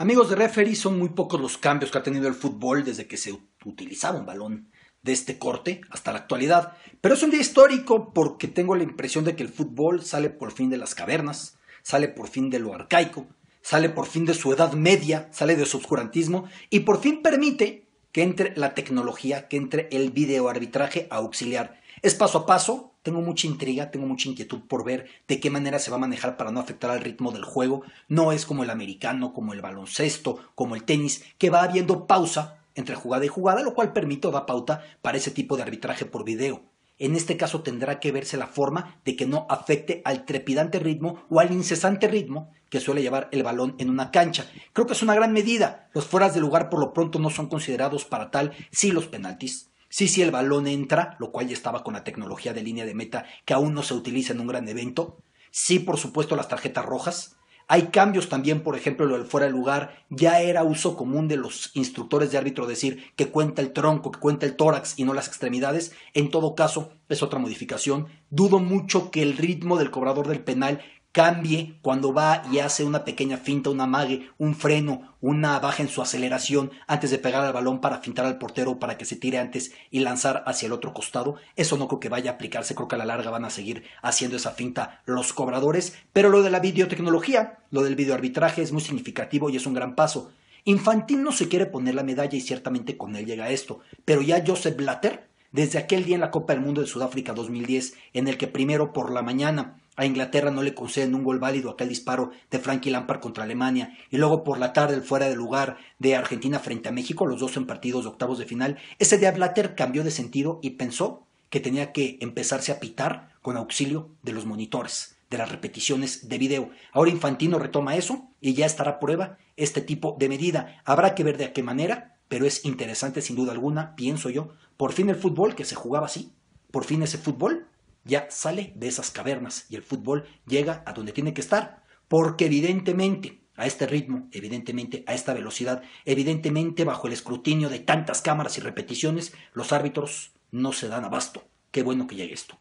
Amigos de referee, son muy pocos los cambios que ha tenido el fútbol desde que se utilizaba un balón de este corte hasta la actualidad. Pero es un día histórico porque tengo la impresión de que el fútbol sale por fin de las cavernas, sale por fin de lo arcaico, sale por fin de su edad media, sale de su obscurantismo y por fin permite que entre la tecnología, que entre el videoarbitraje arbitraje auxiliar. Es paso a paso, tengo mucha intriga, tengo mucha inquietud por ver de qué manera se va a manejar para no afectar al ritmo del juego. No es como el americano, como el baloncesto, como el tenis, que va habiendo pausa entre jugada y jugada, lo cual permite o da pauta para ese tipo de arbitraje por video. En este caso tendrá que verse la forma de que no afecte al trepidante ritmo o al incesante ritmo que suele llevar el balón en una cancha. Creo que es una gran medida. Los fueras de lugar por lo pronto no son considerados para tal, sí los penaltis. Sí, sí, el balón entra, lo cual ya estaba con la tecnología de línea de meta que aún no se utiliza en un gran evento. Sí, por supuesto, las tarjetas rojas. Hay cambios también, por ejemplo, lo del fuera de lugar. Ya era uso común de los instructores de árbitro decir que cuenta el tronco, que cuenta el tórax y no las extremidades. En todo caso, es otra modificación. Dudo mucho que el ritmo del cobrador del penal cambie cuando va y hace una pequeña finta, un amague, un freno, una baja en su aceleración antes de pegar al balón para fintar al portero para que se tire antes y lanzar hacia el otro costado. Eso no creo que vaya a aplicarse, creo que a la larga van a seguir haciendo esa finta los cobradores, pero lo de la videotecnología, lo del videoarbitraje es muy significativo y es un gran paso. Infantil no se quiere poner la medalla y ciertamente con él llega esto, pero ya Joseph Blatter, desde aquel día en la Copa del Mundo de Sudáfrica 2010, en el que primero por la mañana a Inglaterra no le conceden un gol válido aquel disparo de Frankie Lampard contra Alemania y luego por la tarde el fuera de lugar de Argentina frente a México, los dos en partidos de octavos de final. Ese día Blatter cambió de sentido y pensó que tenía que empezarse a pitar con auxilio de los monitores, de las repeticiones de video. Ahora Infantino retoma eso y ya estará a prueba este tipo de medida. Habrá que ver de qué manera, pero es interesante sin duda alguna, pienso yo. Por fin el fútbol que se jugaba así, por fin ese fútbol ya sale de esas cavernas y el fútbol llega a donde tiene que estar, porque evidentemente a este ritmo, evidentemente a esta velocidad, evidentemente bajo el escrutinio de tantas cámaras y repeticiones, los árbitros no se dan abasto. Qué bueno que llegue esto.